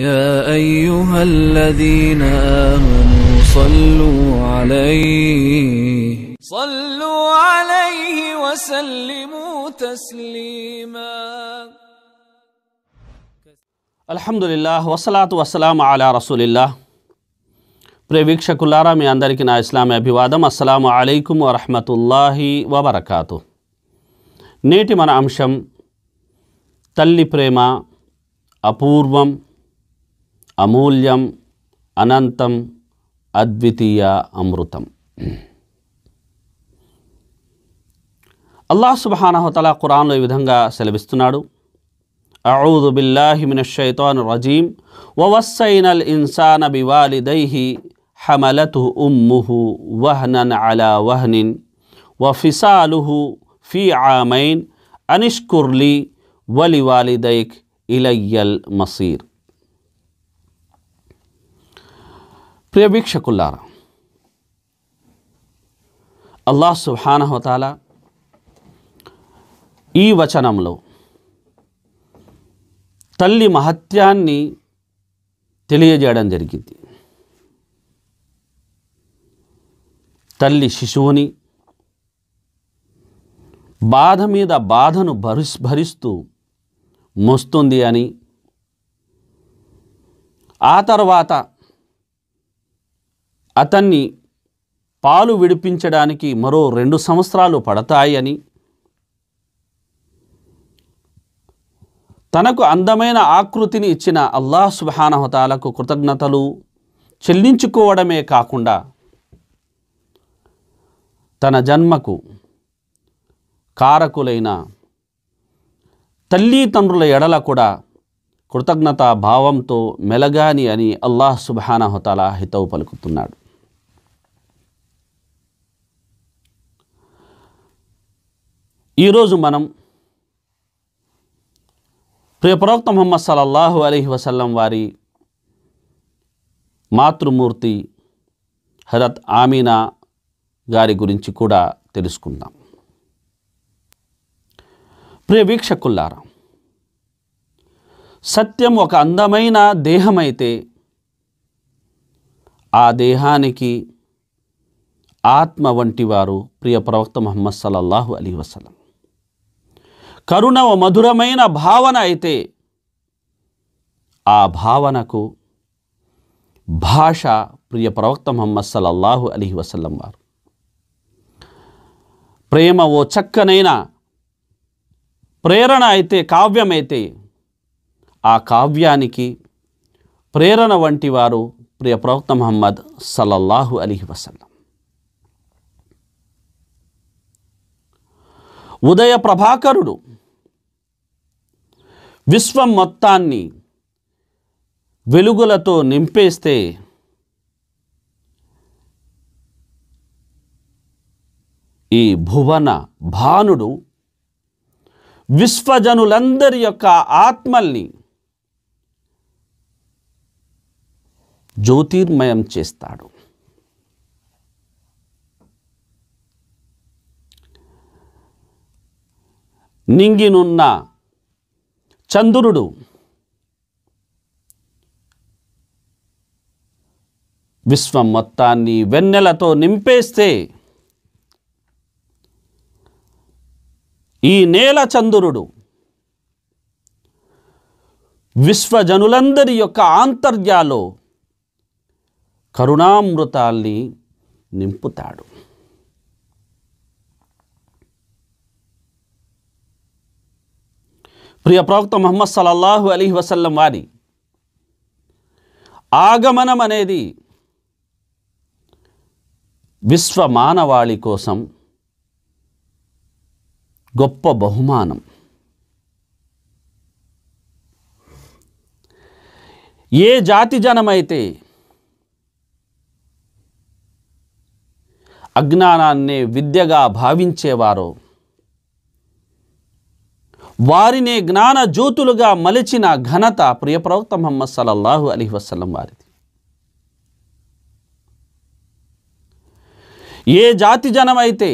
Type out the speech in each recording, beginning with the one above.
يا أيها الذين آمنوا صلوا عليه صلوا عليه وسلموا تسليما అల్హమ్దు లిల్లాహ్ వసలాతు వసలాం అలా రసూలిల్లా ప్రియ వీక్షకులారా మీ అందరికీ నా ఇస్లామీ అభివాదం అస్సలం అలైకుం వరహమతుల్లాహి వబర్కాతు నేటి మన అంశం తల్లి ప్రేమ అపూర్వం అమూల్యం అనంతం అద్వితీయ అమృతం అల్లాహ్ సుబానహతల ఖురాన్లో ఈ విధంగా సెలవిస్తున్నాడు అఊదు బిల్లాహి మిన షైతాన్ రజీం వవస్సైనల్ ఇన్సాన బివాలిదైహి హమలతు ఉమ్ముహు వహనన్ అలా వహనిన్ వఫిసాలుహు ఫీ ఆమైన్ అనిష్కుర్లీ వలివాలిదైక్ ఇలయ్యల్ మసీర్ ప్రియ వీక్షకుల్లారా అల్లాహ్ సుహానహతాల ఈ వచనంలో తల్లి మహత్యాన్ని తెలియజేయడం జరిగింది తల్లి శిశువుని బాధ మీద బాధను భరిస్ భరిస్తూ మోస్తుంది అని ఆ తర్వాత అతన్ని పాలు విడిపించడానికి మరో రెండు సంవత్సరాలు పడతాయని తనకు అందమైన ఆకృతిని ఇచ్చిన అల్లాహ్ సుబానహతాలకు కృతజ్ఞతలు చెల్లించుకోవడమే కాకుండా తన జన్మకు కారకులైన తల్లి తండ్రుల ఎడల కూడా కృతజ్ఞతా భావంతో మెలగాని అని అల్లాహ్ సుబానహతాల హితవు పలుకుతున్నాడు ఈరోజు మనం ప్రియ ప్రవక్త ముహమ్మద్ సలల్లాహు అలీ వసల్లం వారి మాతృమూర్తి హరత్ ఆమీనా గారి గురించి కూడా తెలుసుకుందాం ప్రియ వీక్షకుల్లార సత్యం ఒక అందమైన దేహమైతే ఆ దేహానికి ఆత్మ వంటి వారు ప్రియ ప్రవక్త మొహమ్మద్ సలల్లాహు అలీ వసలం కరుణ మధురమైన భావన అయితే ఆ భావనకు భాష ప్రియ ప్రవక్త మహమ్మద్ సల్లల్లాహు అలీ వసల్లం వారు ప్రేమ ఓ చక్కనైన ప్రేరణ అయితే కావ్యమైతే ఆ కావ్యానికి ప్రేరణ వంటి వారు ప్రియ ప్రవక్త మహమ్మద్ సల్లల్లాహు అలీ వసల్లం ఉదయ ప్రభాకరుడు విశ్వం మొత్తాన్ని వెలుగులతో నింపేస్తే ఈ భువన భానుడు విశ్వజనులందరి యొక్క ఆత్మల్ని జ్యోతిర్మయం చేస్తాడు నింగినున్న చంద్రుడు విశ్వం మొత్తాన్ని వెన్నెలతో నింపేస్తే ఈ నేల చంద్రుడు విశ్వజనులందరి యొక్క ఆంతర్యాలో కరుణామృతాల్ని నింపుతాడు ప్రియ ప్రవక్త మహమ్మద్ సలల్లాహు అలీ వసల్లం వారి ఆగమనం అనేది విశ్వ మానవాళి కోసం గొప్ప బహుమానం ఏ జాతి జనమైతే అజ్ఞానాన్ని విద్యగా భావించేవారో వారినే జ్ఞాన జ్యోతులుగా మలిచిన ఘనత ప్రియప్రవక్త మహమ్మద్ సలల్లాహు అలీ వసలం వారిది ఏ జాతి జనమైతే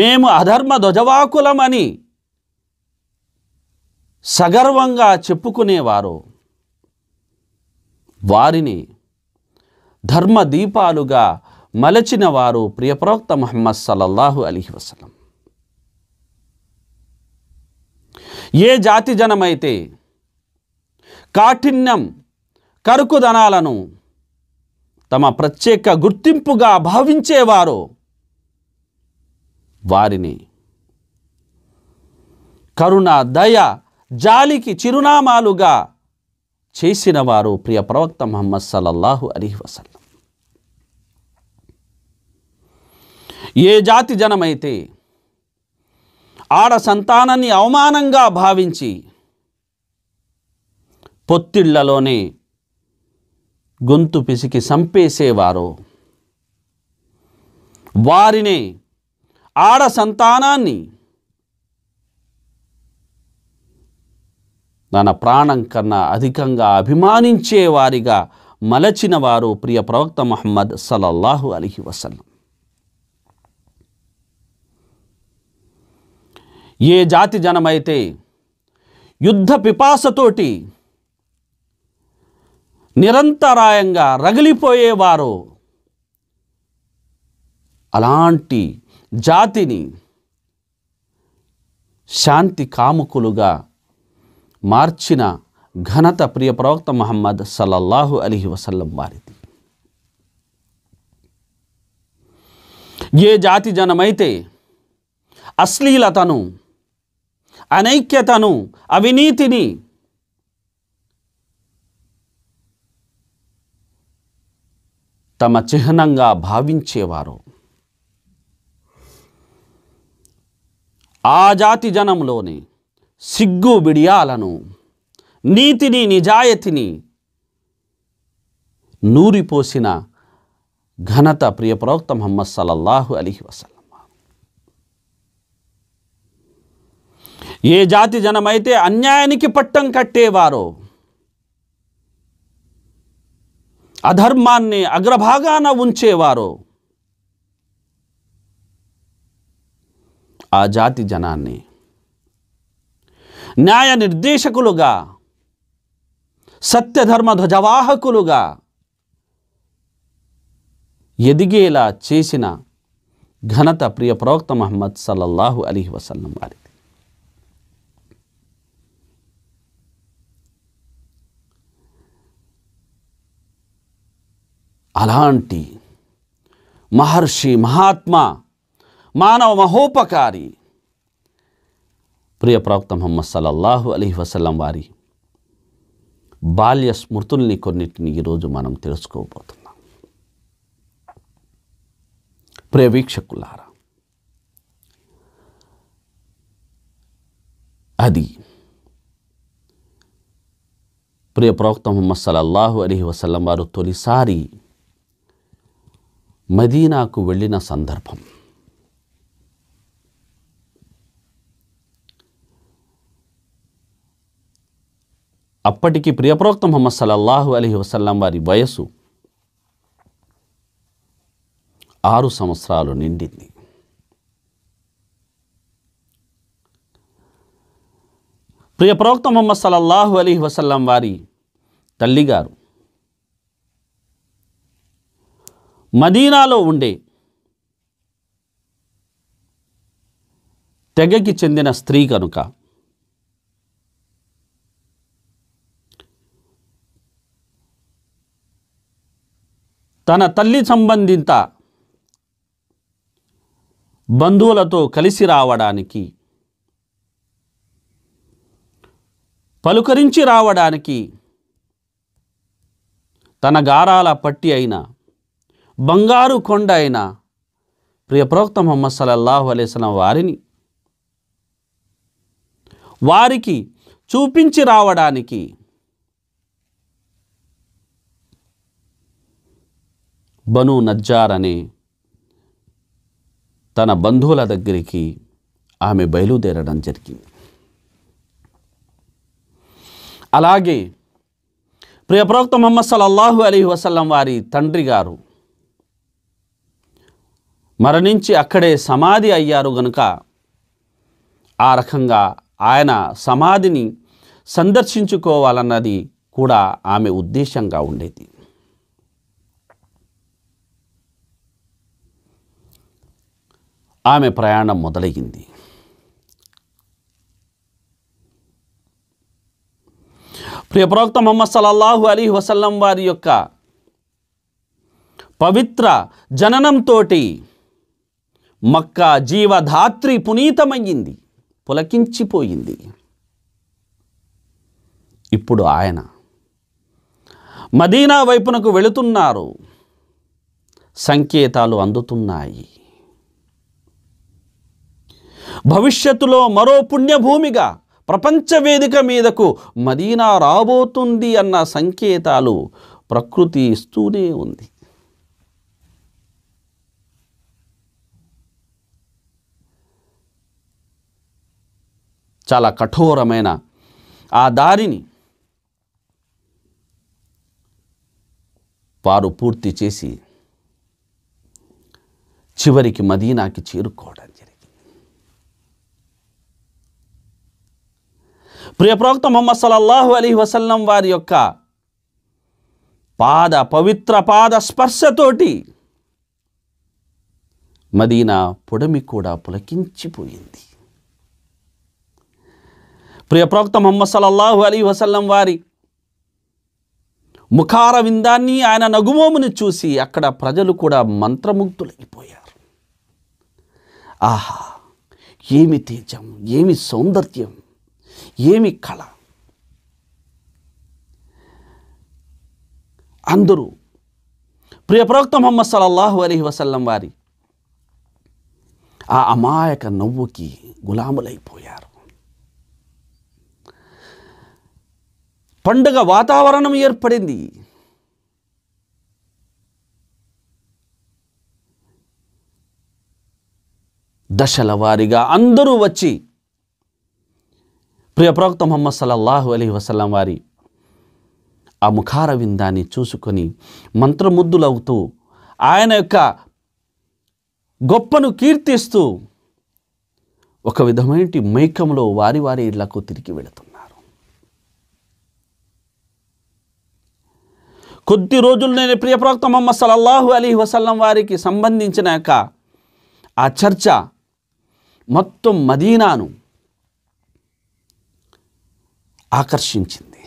మేము అధర్మ ధ్వజవాకులమని సగర్వంగా చెప్పుకునేవారో వారిని ధర్మ దీపాలుగా మలచినవారు ప్రియప్రవక్త మహమ్మద్ సలల్లాహు అలీ వసలం ఏ జాతి జనమైతే కాఠిన్యం కరుకుదనాలను తమ ప్రత్యేక గుర్తింపుగా భావించేవారో వారిని కరుణ దయ జాలికి చిరునామాలుగా చేసినవారు ప్రియ ప్రవక్త మహమ్మద్ సల్లల్లాహు అలీహి వసల్లం ఏ జాతి జనమైతే ఆడ సంతానాన్ని అవమానంగా భావించి పొత్తిళ్లలోనే గొంతు పిసికి సంపేసేవారో వారినే ఆడ సంతానాన్ని తన ప్రాణం కన్నా అధికంగా అభిమానించేవారిగా మలచినవారు ప్రియ ప్రవక్త మహమ్మద్ సలల్లాహు అలీ వసల్లం ఏ జాతి జనమైతే యుద్ధ పిపాసతోటి నిరంతరాయంగా రగిలిపోయేవారో అలాంటి జాతిని శాంతి కాముకులుగా మార్చిన ఘనత ప్రియ ప్రవక్త మహమ్మద్ సల్లల్లాహు అలీహి వసల్లం వారిది ఏ జాతి జనమైతే అశ్లీలతను అనైక్యతను అవినీతిని తమ చిహ్నంగా భావించేవారు ఆ జాతి జనంలోని సిగ్గు బిడియాలను నీతిని నిజాయతిని నూరిపోసిన ఘనత ప్రియ ప్రవక్త మహమ్మద్ సలల్లాహు అలీ వసల్ ఏ జాతి జనమైతే అన్యాయానికి పట్టం కట్టేవారో అధర్మాన్ని అగ్రభాగాన ఉంచేవారో ఆ జాతి జనాన్ని న్యాయ నిర్దేశకులుగా సత్యధర్మ ధ్వజవాహకులుగా ఎదిగేలా చేసిన ఘనత ప్రియ ప్రవక్త మహమ్మద్ సల్లల్లాహు అలీ వసల్లం వారి అలాంటి మహర్షి మహాత్మా మానవ మహోపకారి ప్రియ ప్రవక్త మొహమ్మద్ సలల్లాహు అలీ వసలం వారి బాల్య స్మృతుల్ని కొన్నిటిని ఈరోజు మనం తెలుసుకోబోతున్నాం ప్రియ వీక్షకులారా అది ప్రియ ప్రవక్త మొహమ్మద్ సలల్లాహు అలీ వసలం వారు తొలిసారి మదీనాకు వెళ్ళిన సందర్భం అప్పటికి ప్రియప్రోక్త మొహమ్మద్ సల్లల్లాహు అలీ వసల్లం వారి వయసు ఆరు సంవత్సరాలు నిండింది ప్రియప్రోక్త మొహమ్మద్ సల్లల్లాహు అలీ వసల్లం వారి తల్లిగారు మదీనాలో ఉండే తెగకి చెందిన స్త్రీ కనుక తన తల్లి సంబంధిత బంధువులతో కలిసి రావడానికి పలుకరించి రావడానికి తన గారాల పట్టి అయిన బంగారు కొండ అయిన ప్రియప్రవక్త మొహమ్మద్ సల్లల్లాహు అలైస్లం వారిని వారికి చూపించి రావడానికి బను నజ్జార్ అనే తన బంధువుల దగ్గరికి ఆమె బయలుదేరడం జరిగింది అలాగే ప్రియప్రవక్త మొహమ్మద్ సల్లల్లాహు అలీ వసల్లం వారి తండ్రి గారు మరణించి అక్కడే సమాధి అయ్యారు గనుక ఆ రకంగా ఆయన సమాధిని సందర్శించుకోవాలన్నది కూడా ఆమె ఉద్దేశంగా ఉండేది ఆమె ప్రయాణం మొదలయ్యింది ప్రియప్రవక్త మొహమ్మద్ సలల్లాహు అలీ వసల్లం వారి యొక్క పవిత్ర జననంతో మక్క జీవధాత్రి పునీతమయ్యింది పులకించిపోయింది ఇప్పుడు ఆయన మదీనా వైపునకు వెళుతున్నారు సంకేతాలు అందుతున్నాయి భవిష్యత్తులో మరో పుణ్యభూమిగా ప్రపంచ వేదిక మీదకు మదీనా రాబోతుంది అన్న సంకేతాలు ప్రకృతి ఇస్తూనే ఉంది చాలా కఠోరమైన ఆ దారిని వారు పూర్తి చేసి చివరికి మదీనాకి చేరుకోవడం జరిగింది ప్రియప్రవక్త మొహమ్మద్ సలల్లాహు అలీ వసల్లం వారి యొక్క పాద పవిత్ర పాద స్పర్శతోటి మదీనా పొడమి కూడా పులకించిపోయింది ప్రియప్రవక్త మొహమ్మద్ సలల్లాహు అలీ వసల్లం వారి ముఖార విందాన్ని ఆయన నగుమోముని చూసి అక్కడ ప్రజలు కూడా మంత్రముగ్ధులైపోయారు ఆహా ఏమి తేజం ఏమి సౌందర్యం ఏమి కళ అందరూ ప్రియప్రవక్త మొహమ్మద్ సలల్లాహు అలీ వసల్లం వారి ఆ అమాయక నవ్వుకి గులాములైపోయారు పండుగ వాతావరణం ఏర్పడింది దశల వారిగా అందరూ వచ్చి ప్రియ ప్రవక్త మొహమ్మద్ సల్లల్లాహు అలీ వసలం వారి ఆ ముఖార విందాన్ని చూసుకొని మంత్రముద్దులవుతూ ఆయన యొక్క గొప్పను కీర్తిస్తూ ఒక విధమైన మైకంలో వారి వారి ఇళ్లకు తిరిగి వెళుతుంది కొద్ది రోజుల్లోనే ప్రియప్రవక్త మొహమ్మద్ సల్లల్లాహు అలీ వసల్లం వారికి సంబంధించిన యొక్క ఆ చర్చ మొత్తం మదీనాను ఆకర్షించింది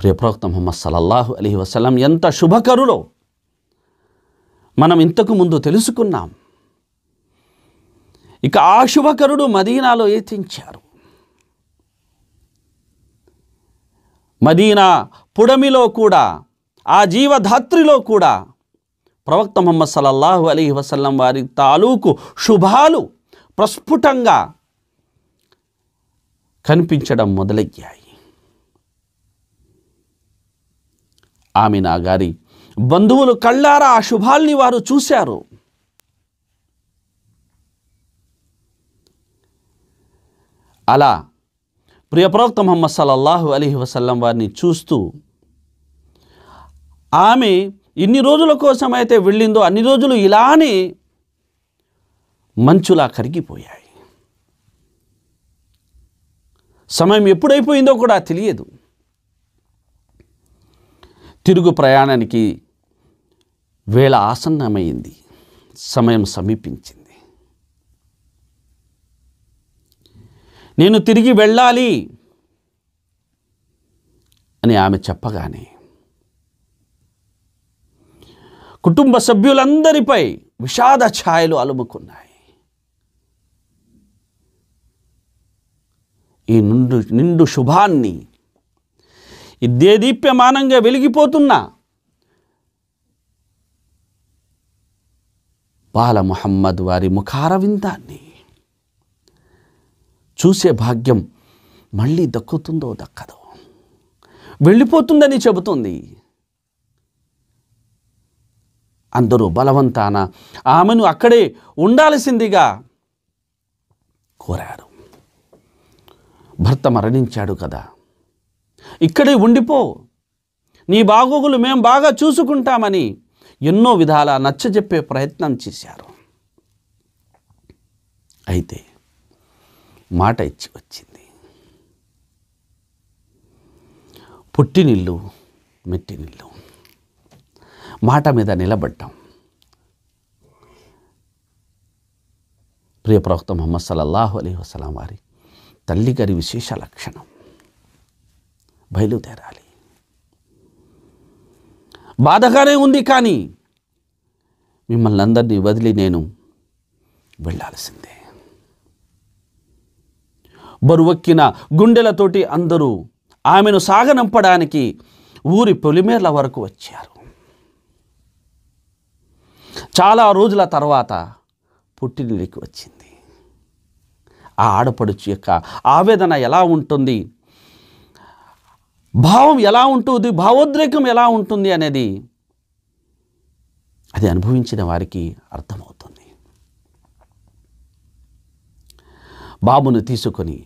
ప్రియప్రవక్త మొహమ్మద్ సల్లల్లాహు అలీ వసలం ఎంత శుభకరులో మనం ఇంతకు ముందు తెలుసుకున్నాం ఇక ఆ శుభకరుడు మదీనాలో ఏతించారు మదీనా పుడమిలో కూడా ఆ జీవధాత్రిలో కూడా ప్రవక్త మొహమ్మద్ సలల్లాహు అలీ వసల్లం వారి తాలూకు శుభాలు ప్రస్ఫుటంగా కనిపించడం మొదలయ్యాయి ఆమె నా గారి బంధువులు కళ్ళారా ఆ శుభాల్ని వారు చూశారు అలా ప్రియప్రవక్త మొహమ్మద్ సల్లల్లాహు అలీహి వసల్లం వారిని చూస్తూ ఆమె ఇన్ని రోజుల కోసం అయితే వెళ్ళిందో అన్ని రోజులు ఇలానే మంచులా కరిగిపోయాయి సమయం ఎప్పుడైపోయిందో కూడా తెలియదు తిరుగు ప్రయాణానికి వేళ ఆసన్నమైంది సమయం సమీపించింది నేను తిరిగి వెళ్ళాలి అని ఆమె చెప్పగానే కుటుంబ సభ్యులందరిపై విషాద ఛాయలు అలుముకున్నాయి ఈ నిండు నిండు శుభాన్ని ఇదే దీప్యమానంగా వెలిగిపోతున్న బాల మొహమ్మద్ వారి ముఖారవిందాన్ని చూసే భాగ్యం మళ్ళీ దక్కుతుందో దక్కదో వెళ్ళిపోతుందని చెబుతుంది అందరూ బలవంతాన ఆమెను అక్కడే ఉండాల్సిందిగా కోరారు భర్త మరణించాడు కదా ఇక్కడే ఉండిపో నీ బాగోగులు మేము బాగా చూసుకుంటామని ఎన్నో విధాలా నచ్చజెప్పే ప్రయత్నం చేశారు అయితే మాట ఇచ్చి వచ్చింది పుట్టినిల్లు మెట్టినిల్లు మాట మీద నిలబడ్డాం ప్రియప్రవక్త మొహమ్మద్ సల్లల్లాహు అలీ వసలాం వారి తల్లి గారి విశేష లక్షణం బయలుదేరాలి బాధగానే ఉంది కానీ మిమ్మల్ని అందరినీ వదిలి నేను వెళ్ళాల్సిందే బరువెక్కిన గుండెలతోటి అందరూ ఆమెను సాగనంపడానికి ఊరి పొలిమేర్ల వరకు వచ్చారు చాలా రోజుల తర్వాత పుట్టినడికి వచ్చింది ఆ ఆడపడుచు యొక్క ఆవేదన ఎలా ఉంటుంది భావం ఎలా ఉంటుంది భావోద్రేకం ఎలా ఉంటుంది అనేది అది అనుభవించిన వారికి అర్థమవుతుంది బాబును తీసుకొని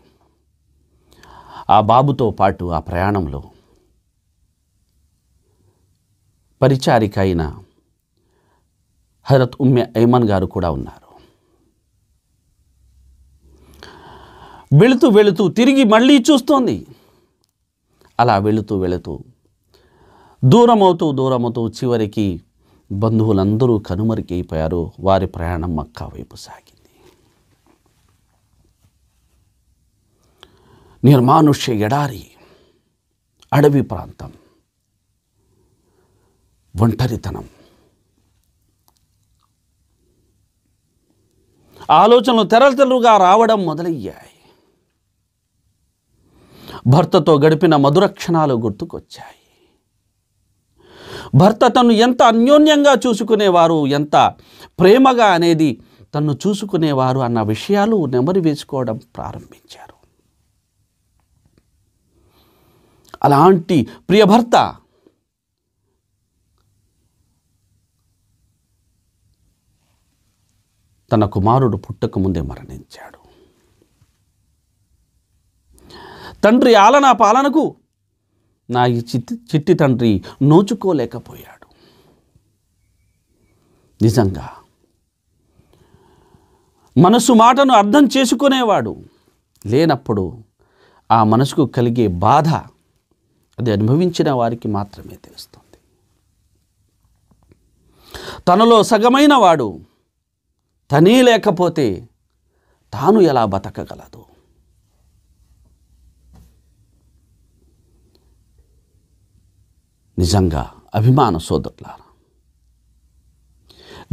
ఆ బాబుతో పాటు ఆ ప్రయాణంలో పరిచారిక అయిన హరత్ ఉమ్మె ఐమన్ గారు కూడా ఉన్నారు వెళుతూ వెళుతూ తిరిగి మళ్ళీ చూస్తోంది అలా వెళుతూ వెళుతూ దూరమవుతూ దూరమవుతూ చివరికి బంధువులందరూ కనుమరుగైపోయారు వారి ప్రయాణం మక్కా వైపు సాగి నిర్మానుష్య ఎడారి అడవి ప్రాంతం ఒంటరితనం ఆలోచనలు తెరతలుగా రావడం మొదలయ్యాయి భర్తతో గడిపిన మధుర క్షణాలు గుర్తుకొచ్చాయి భర్త తను ఎంత అన్యోన్యంగా చూసుకునేవారు ఎంత ప్రేమగా అనేది తను చూసుకునేవారు అన్న విషయాలు నెమరి వేసుకోవడం ప్రారంభించారు అలాంటి ప్రియభర్త తన కుమారుడు పుట్టకముందే మరణించాడు తండ్రి ఆలనా పాలనకు నా ఈ చిట్టి చిట్టి తండ్రి నోచుకోలేకపోయాడు నిజంగా మనసు మాటను అర్థం చేసుకునేవాడు లేనప్పుడు ఆ మనసుకు కలిగే బాధ అది అనుభవించిన వారికి మాత్రమే తెలుస్తుంది తనలో సగమైన వాడు తనే లేకపోతే తాను ఎలా బతకగలదు నిజంగా అభిమాన సోదరుల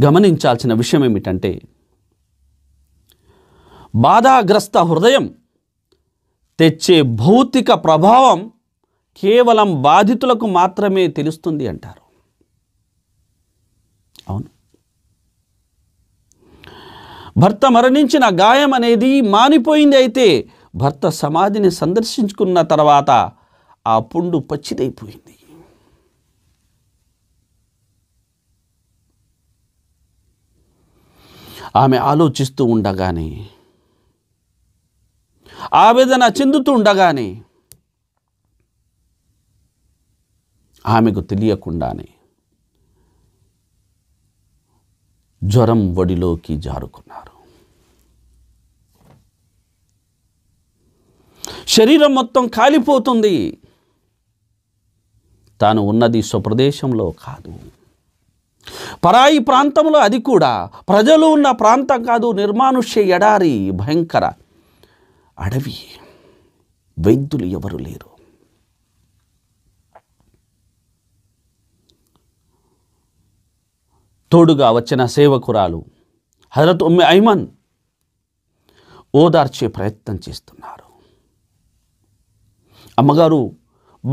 గమనించాల్సిన విషయం ఏమిటంటే బాధాగ్రస్త హృదయం తెచ్చే భౌతిక ప్రభావం కేవలం బాధితులకు మాత్రమే తెలుస్తుంది అంటారు అవును భర్త మరణించిన గాయం అనేది మానిపోయింది అయితే భర్త సమాధిని సందర్శించుకున్న తర్వాత ఆ పుండు పచ్చిదైపోయింది ఆమె ఆలోచిస్తూ ఉండగానే ఆవేదన చెందుతూ ఉండగానే ఆమెకు తెలియకుండానే జ్వరం ఒడిలోకి జారుకున్నారు శరీరం మొత్తం కాలిపోతుంది తాను ఉన్నది స్వప్రదేశంలో కాదు పరాయి ప్రాంతంలో అది కూడా ప్రజలు ఉన్న ప్రాంతం కాదు నిర్మానుష్య ఎడారి భయంకర అడవి వైద్యులు ఎవరు లేరు తోడుగా వచ్చిన సేవకురాలు హజరత్ ఉమ్మె ఐమన్ ఓదార్చే ప్రయత్నం చేస్తున్నారు అమ్మగారు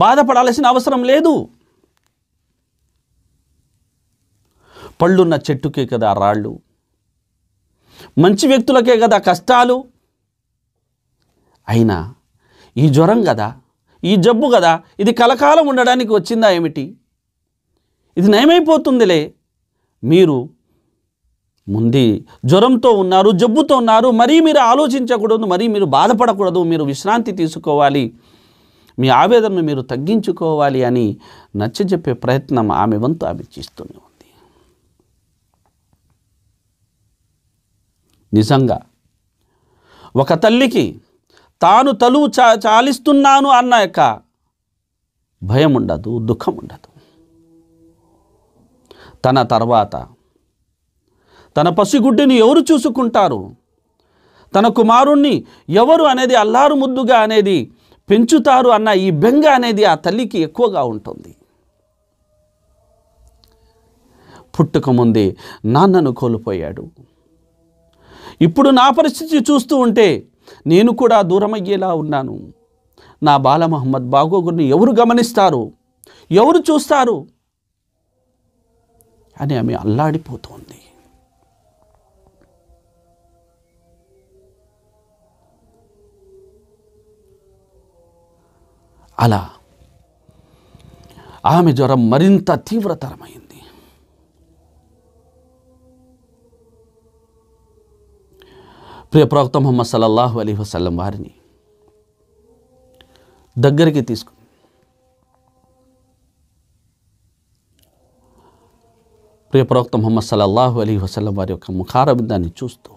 బాధపడాల్సిన అవసరం లేదు పళ్ళున్న చెట్టుకే కదా రాళ్ళు మంచి వ్యక్తులకే కదా కష్టాలు అయినా ఈ జ్వరం కదా ఈ జబ్బు కదా ఇది కలకాలం ఉండడానికి వచ్చిందా ఏమిటి ఇది నయమైపోతుందిలే మీరు ముందే జ్వరంతో ఉన్నారు జబ్బుతో ఉన్నారు మరీ మీరు ఆలోచించకూడదు మరీ మీరు బాధపడకూడదు మీరు విశ్రాంతి తీసుకోవాలి మీ ఆవేదనను మీరు తగ్గించుకోవాలి అని నచ్చజెప్పే ప్రయత్నం ఆమె వంతు ఆమె చేస్తూనే ఉంది నిజంగా ఒక తల్లికి తాను తలువు చా చాలిస్తున్నాను అన్న యొక్క భయం ఉండదు దుఃఖం ఉండదు తన తర్వాత తన పసిగుడ్డిని ఎవరు చూసుకుంటారు తన కుమారుణ్ణి ఎవరు అనేది అల్లారు ముద్దుగా అనేది పెంచుతారు అన్న ఈ బెంగ అనేది ఆ తల్లికి ఎక్కువగా ఉంటుంది పుట్టుకముందే నాన్నను కోల్పోయాడు ఇప్పుడు నా పరిస్థితి చూస్తూ ఉంటే నేను కూడా దూరమయ్యేలా ఉన్నాను నా బాల మహమ్మద్ బాగోగుని ఎవరు గమనిస్తారు ఎవరు చూస్తారు అని ఆమె అల్లాడిపోతోంది అలా ఆమె జ్వరం మరింత తీవ్రతరమైంది ప్రియ ప్రవక్త మొహమ్మద్ సల్లల్లాహు అలీ వసల్లం వారిని దగ్గరికి తీసుకు ప్రియ ప్రవక్త మొహమ్మద్ సల్లల్లాహు అలీ వసలం వారి యొక్క ముఖారబిందాన్ని చూస్తూ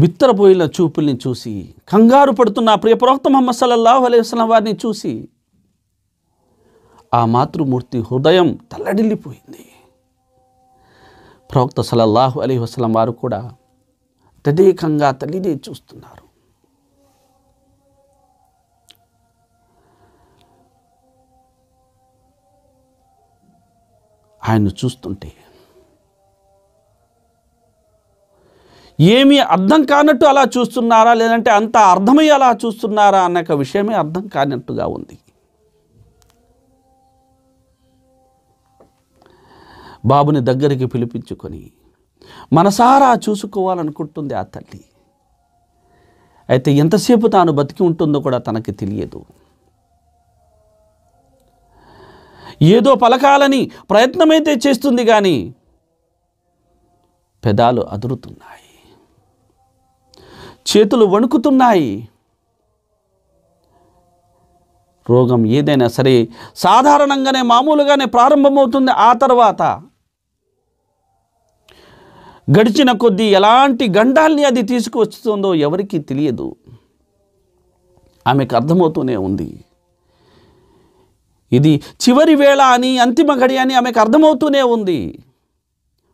బిత్తరపోయిన చూపుల్ని చూసి కంగారు పడుతున్న ప్రియ ప్రవక్త ముహమ్మద్ అలీ వసలం వారిని చూసి ఆ మాతృమూర్తి హృదయం తల్లడిల్లిపోయింది ప్రవక్త సలల్లాహు అలీ వసలం వారు కూడా తదేకంగా తల్లిదే చూస్తున్నారు ఆయన చూస్తుంటే ఏమీ అర్థం కానట్టు అలా చూస్తున్నారా లేదంటే అంత అర్థమై అలా చూస్తున్నారా అన్న విషయమే అర్థం కానట్టుగా ఉంది బాబుని దగ్గరికి పిలిపించుకొని మనసారా చూసుకోవాలనుకుంటుంది ఆ తల్లి అయితే ఎంతసేపు తాను బతికి ఉంటుందో కూడా తనకి తెలియదు ఏదో పలకాలని ప్రయత్నమైతే చేస్తుంది కానీ పెదాలు అదురుతున్నాయి చేతులు వణుకుతున్నాయి రోగం ఏదైనా సరే సాధారణంగానే మామూలుగానే ప్రారంభమవుతుంది ఆ తర్వాత గడిచిన కొద్దీ ఎలాంటి గండాల్ని అది తీసుకువస్తుందో ఎవరికీ తెలియదు ఆమెకు అర్థమవుతూనే ఉంది ఇది చివరి వేళ అని అంతిమ ఘడి అని ఆమెకు అర్థమవుతూనే ఉంది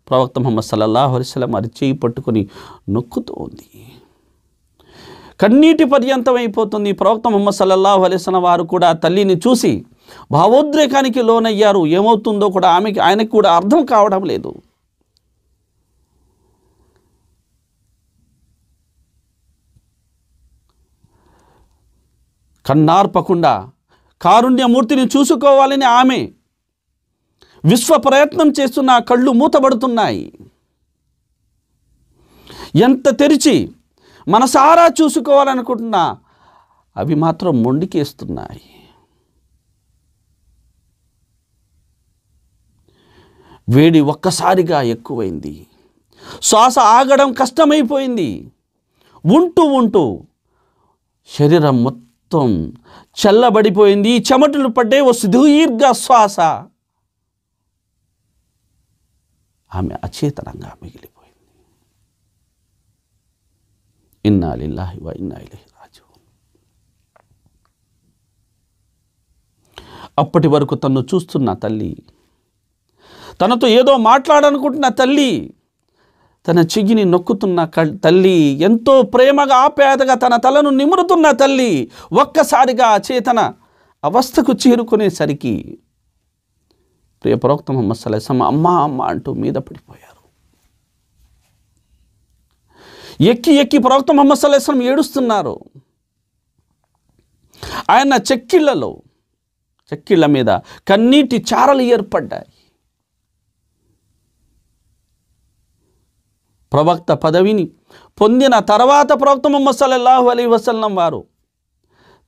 ప్రవక్త మొహమ్మద్ సల్లల్లా హరిసలం అరిచేయి పట్టుకొని నొక్కుతూ ఉంది కన్నీటి పర్యంతం అయిపోతుంది ప్రవక్త మొహమ్మద్ సల్లల్లాహు అలిస్లం వారు కూడా తల్లిని చూసి భావోద్రేకానికి లోనయ్యారు ఏమవుతుందో కూడా ఆమెకి ఆయనకు కూడా అర్థం కావడం లేదు కన్నార్పకుండా కారుణ్యమూర్తిని చూసుకోవాలని ఆమె విశ్వ ప్రయత్నం చేస్తున్న కళ్ళు మూతబడుతున్నాయి ఎంత తెరిచి మనసారా చూసుకోవాలనుకుంటున్నా అవి మాత్రం మొండికేస్తున్నాయి వేడి ఒక్కసారిగా ఎక్కువైంది శ్వాస ఆగడం కష్టమైపోయింది ఉంటూ ఉంటూ శరీరం మొత్తం మొత్తం చల్లబడిపోయింది చెమటలు పడ్డే ఓ సుదీర్ఘ శ్వాస ఆమె అచేతనంగా మిగిలిపోయింది ఇన్నాలిల్లాహి వ ఇన్నాలి రాజు అప్పటి వరకు తన్ను చూస్తున్న తల్లి తనతో ఏదో మాట్లాడనుకుంటున్న తల్లి తన చిగిని నొక్కుతున్న తల్లి ఎంతో ప్రేమగా ఆప్యాయతగా తన తలను నిమురుతున్న తల్లి ఒక్కసారిగా చేతన అవస్థకు చేరుకునేసరికి ప్రియప్రోక్త మొహమ్మద్ సలహం అమ్మ అమ్మ అంటూ మీద పడిపోయారు ఎక్కి ఎక్కి ప్రవక్త మొహమ్మద్ సలహం ఏడుస్తున్నారు ఆయన చెక్కిళ్ళలో చెక్కిళ్ళ మీద కన్నీటి చారలు ఏర్పడ్డాయి ప్రవక్త పదవిని పొందిన తర్వాత ప్రవక్త ముహమ్మద్ సల్లల్లాహు అలీ వసల్లం వారు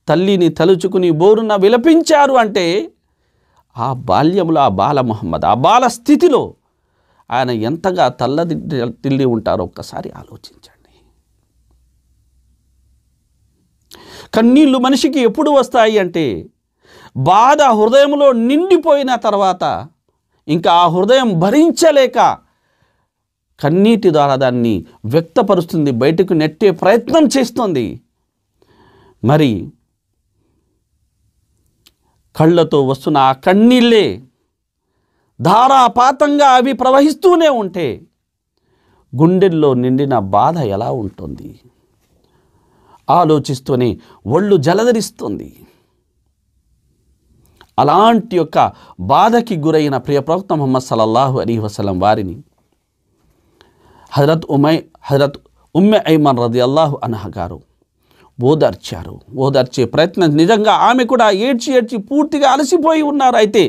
తల్లిని తలుచుకుని బోరున విలపించారు అంటే ఆ బాల్యములో ఆ బాల మొహమ్మద్ ఆ బాల స్థితిలో ఆయన ఎంతగా తల్లది తిల్లి ఉంటారో ఒక్కసారి ఆలోచించండి కన్నీళ్ళు మనిషికి ఎప్పుడు వస్తాయి అంటే బాధ హృదయంలో నిండిపోయిన తర్వాత ఇంకా ఆ హృదయం భరించలేక కన్నీటి ద్వారా దాన్ని వ్యక్తపరుస్తుంది బయటకు నెట్టే ప్రయత్నం చేస్తుంది మరి కళ్ళతో వస్తున్న ఆ కన్నీళ్ళే ధారాపాతంగా అవి ప్రవహిస్తూనే ఉంటే గుండెల్లో నిండిన బాధ ఎలా ఉంటుంది ఆలోచిస్తూనే ఒళ్ళు జలధరిస్తుంది అలాంటి యొక్క బాధకి గురైన ప్రియ ప్రవక్త మొహమ్మద్ సలల్లాహు అలీ వసలం వారిని హజరత్ ఉమై హజరత్ ఉమ్మె ఐమన్ రది అల్లాహు అనహ గారు ఓదార్చారు ఓదార్చే ప్రయత్నం నిజంగా ఆమె కూడా ఏడ్చి ఏడ్చి పూర్తిగా అలసిపోయి ఉన్నారు అయితే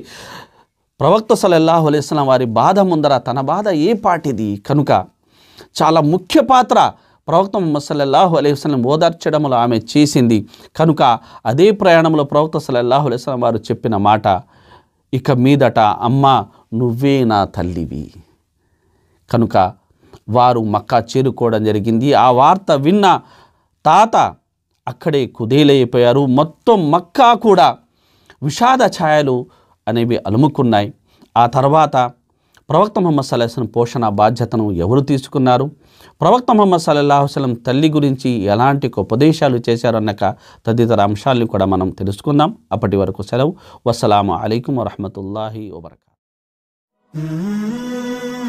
ప్రవక్త సలల్లాహు అలైస్లం వారి బాధ ముందర తన బాధ ఏ పాటిది కనుక చాలా ముఖ్య పాత్ర ప్రవక్త ముహమ్మద్ సల్లల్లాహు అలైవలం ఓదార్చడంలో ఆమె చేసింది కనుక అదే ప్రయాణంలో ప్రవక్త సల్లల్లాహు అలైవలం వారు చెప్పిన మాట ఇక మీదట అమ్మ నువ్వే నా తల్లివి కనుక వారు మక్కా చేరుకోవడం జరిగింది ఆ వార్త విన్న తాత అక్కడే కుదేలైపోయారు మొత్తం మక్కా కూడా విషాద ఛాయలు అనేవి అలుముకున్నాయి ఆ తర్వాత ప్రవక్త మొహమ్మద్ సల్లాహం పోషణ బాధ్యతను ఎవరు తీసుకున్నారు ప్రవక్త మొహమ్మద్ సల్లాహుసలం తల్లి గురించి ఎలాంటి ఉపదేశాలు చేశారన్నక తదితర అంశాలను కూడా మనం తెలుసుకుందాం అప్పటి వరకు సెలవు వసలాం అలైకుం వరహమతుల్లాహి వబర్కా